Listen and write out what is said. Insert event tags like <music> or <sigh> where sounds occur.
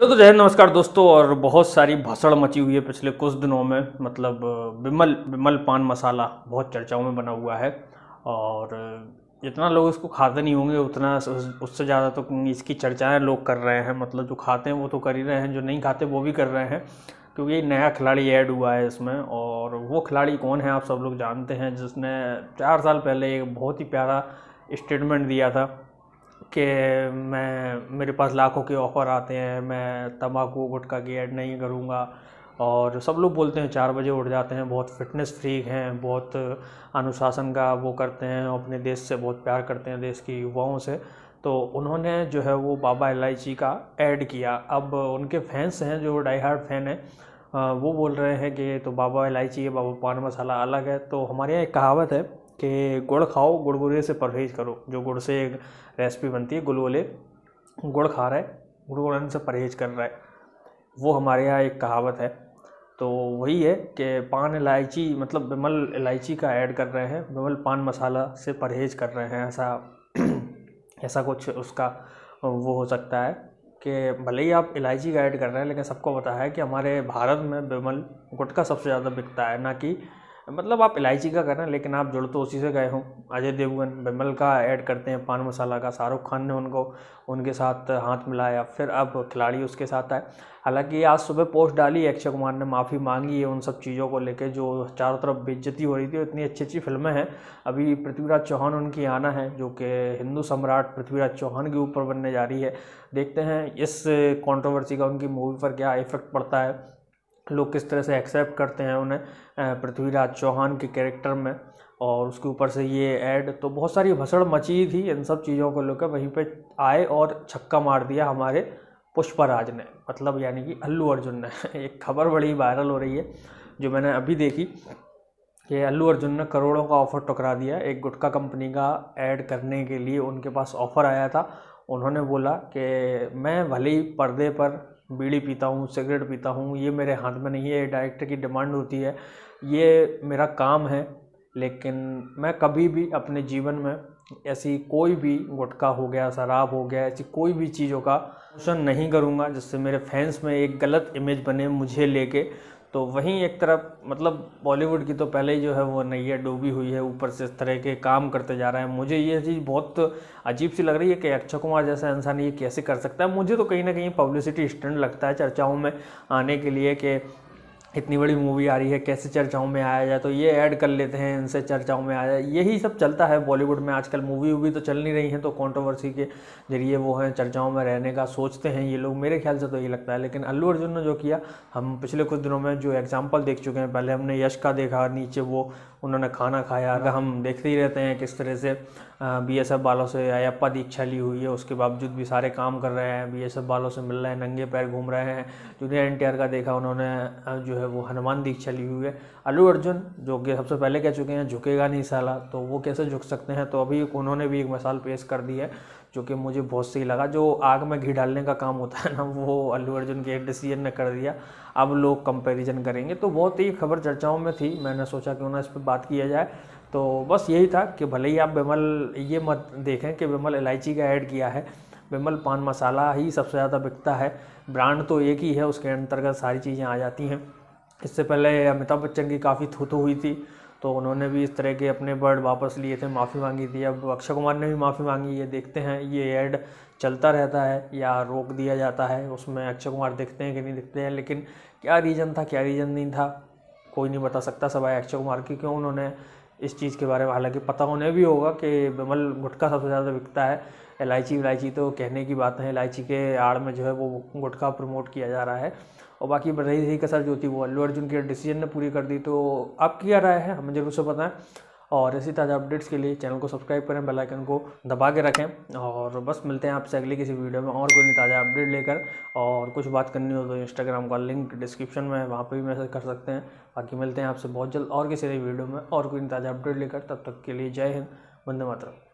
तो जय नमस्कार दोस्तों और बहुत सारी भसड़ मची हुई है पिछले कुछ दिनों में मतलब बिमल बिमल पान मसाला बहुत चर्चाओं में बना हुआ है और जितना लोग इसको खाते नहीं होंगे उतना उससे ज़्यादा तो इसकी चर्चाएं लोग कर रहे हैं मतलब जो खाते हैं वो तो कर ही रहे हैं जो नहीं खाते वो भी कर रहे हैं क्योंकि नया खिलाड़ी ऐड हुआ है इसमें और वो खिलाड़ी कौन है आप सब लोग जानते हैं जिसने चार साल पहले एक बहुत ही प्यारा स्टेटमेंट दिया था कि मैं मेरे पास लाखों के ऑफ़र आते हैं मैं तम्बाकू गुटखा की ऐड नहीं करूँगा और सब लोग बोलते हैं चार बजे उठ जाते हैं बहुत फिटनेस फ्रीक हैं बहुत अनुशासन का वो करते हैं अपने देश से बहुत प्यार करते हैं देश की युवाओं से तो उन्होंने जो है वो बाबा इलायची का ऐड किया अब उनके फैंस हैं जो डाई हार्ड फैन हैं वो बोल रहे हैं कि तो बाबा इलायची है बाबा पान मसाला अलग है तो हमारे यहाँ एक कहावत है कि गुड़ खाओ गुड़गुड़े से परहेज करो जो गुड़ से एक रेसिपी बनती है गुलगुले गुड़ खा रहा है गुड़गुड़न से परहेज कर रहा है वो हमारे यहाँ एक कहावत है तो वही है कि पान इलायची मतलब बिमल इलायची का ऐड कर रहे हैं बिमल पान मसाला से परहेज कर रहे हैं ऐसा <clears throat> ऐसा कुछ उसका वो हो सकता है कि भले ही आप इलायची का ऐड कर रहे हैं लेकिन सबको पता है कि हमारे भारत में बिमल गुटखा सबसे ज़्यादा बिकता है ना कि मतलब आप इलायची का करें लेकिन आप जुड़ तो उसी से गए हो अजय देवगन बिमल का ऐड करते हैं पान मसाला का शाहरुख खान ने उनको उनके साथ हाथ मिलाया फिर अब खिलाड़ी उसके साथ आए हालांकि आज सुबह पोस्ट डाली अक्षय कुमार ने माफ़ी मांगी है उन सब चीज़ों को लेके जो चारों तरफ बेज्जती हो रही थी इतनी अच्छी अच्छी फिल्में हैं अभी पृथ्वीराज चौहान उनकी आना है जो कि हिंदू सम्राट पृथ्वीराज चौहान के ऊपर बनने जा रही है देखते हैं इस कंट्रोवर्सी का उनकी मूवी पर क्या इफेक्ट पड़ता है लोग किस तरह से एक्सेप्ट करते हैं उन्हें पृथ्वीराज चौहान के कैरेक्टर में और उसके ऊपर से ये ऐड तो बहुत सारी भसड़ मची थी इन सब चीज़ों को लेकर वहीं पे आए और छक्का मार दिया हमारे पुष्पराज ने मतलब यानी कि अल्लू अर्जुन ने <laughs> एक खबर बड़ी वायरल हो रही है जो मैंने अभी देखी कि अल्लू अर्जुन ने करोड़ों का ऑफ़र टकरा दिया एक गुटखा कंपनी का ऐड करने के लिए उनके पास ऑफ़र आया था उन्होंने बोला कि मैं भले ही पर्दे पर बीड़ी पीता हूँ सिगरेट पीता हूँ ये मेरे हाथ में नहीं है ये डायरेक्टर की डिमांड होती है ये मेरा काम है लेकिन मैं कभी भी अपने जीवन में ऐसी कोई भी गुटखा हो गया शराब हो गया ऐसी कोई भी चीज़ों का शोषण नहीं करूँगा जिससे मेरे फैंस में एक गलत इमेज बने मुझे लेके तो वहीं एक तरफ मतलब बॉलीवुड की तो पहले ही जो है वो नैया डूबी हुई है ऊपर से इस तरह के काम करते जा रहे हैं मुझे ये चीज़ बहुत अजीब सी लग रही है कि अक्षय कुमार जैसा इंसान ये कैसे कर सकता है मुझे तो कहीं ना कहीं पब्लिसिटी स्टंट लगता है चर्चाओं में आने के लिए कि इतनी बड़ी मूवी आ रही है कैसे चर्चाओं में आया जाए तो ये ऐड कर लेते हैं इनसे चर्चाओं में आया जाए यही सब चलता है बॉलीवुड में आजकल मूवी वूवी तो चल नहीं रही है तो कंट्रोवर्सी के जरिए वो हैं चर्चाओं में रहने का सोचते हैं ये लोग मेरे ख्याल से तो ये लगता है लेकिन अल्लू अर्जुन ने जो किया हम पिछले कुछ दिनों में जो एग्जाम्पल देख चुके हैं पहले हमने यश का देखा नीचे वो उन्होंने खाना खाया अगर हम देखते ही रहते हैं किस तरह से बी एस एफ वालों से अयप्पा दीक्षा ली हुई है उसके बावजूद भी सारे काम कर रहे हैं बी एस एफ वालों से मिल रहे हैं नंगे पैर घूम रहे हैं जूनियर एन टी आर का देखा उन्होंने जो है वो हनुमान दीक्षा ली हुई है अल्लू अर्जुन जो कि सबसे पहले कह चुके हैं झुकेगा नहीं साला तो वो कैसे झुक सकते हैं तो अभी उन्होंने भी एक मिसाल पेश कर दी है जो कि मुझे बहुत सही लगा जो आग में घी डालने का काम होता है ना वो अल्लू अर्जुन के एक डिसीजन ने कर दिया अब लोग कंपैरिजन करेंगे तो बहुत ही खबर चर्चाओं में थी मैंने सोचा क्यों ना इस पर बात किया जाए तो बस यही था कि भले ही आप बिमल ये मत देखें कि विमल इलायची का ऐड किया है बिमल पान मसाला ही सबसे ज़्यादा बिकता है ब्रांड तो एक ही है उसके अंतर्गत सारी चीज़ें आ जाती हैं इससे पहले अमिताभ बच्चन की काफ़ी थूथू हुई थी तो उन्होंने भी इस तरह के अपने बर्ड वापस लिए थे माफ़ी मांगी थी अब अक्षय कुमार ने भी माफ़ी मांगी ये देखते हैं ये एड चलता रहता है या रोक दिया जाता है उसमें अक्षय कुमार देखते हैं कि नहीं दिखते हैं लेकिन क्या रीज़न था क्या रीज़न नहीं था कोई नहीं बता सकता सवाए अक्षय कुमार की क्यों उन्होंने इस चीज़ के बारे में हालांकि पता उन्हें भी होगा कि बिमल गुटखा सबसे ज़्यादा बिकता है इलायची इलायची तो कहने की बात है इलायची के आड़ में जो है वो गुटखा प्रमोट किया जा रहा है और बाकी रही रही कसर जो थी वो अल्लू अर्जुन के डिसीजन ने पूरी कर दी तो आप क्या राय है हमें ज़रूर से बताएं और ऐसी ताज़ा अपडेट्स के लिए चैनल को सब्सक्राइब करें बेल आइकन को दबा के रखें और बस मिलते हैं आपसे अगली किसी वीडियो में और कोई नहीं ताज़ा अपडेट लेकर और कुछ बात करनी हो तो इंस्टाग्राम का लिंक डिस्क्रिप्शन में वहाँ पर भी मैसेज कर सकते हैं बाकी मिलते हैं आपसे बहुत जल्द और किसी वीडियो में और कोई ताज़ा अपडेट लेकर तब तक के लिए जय हिंद वंदे मातरम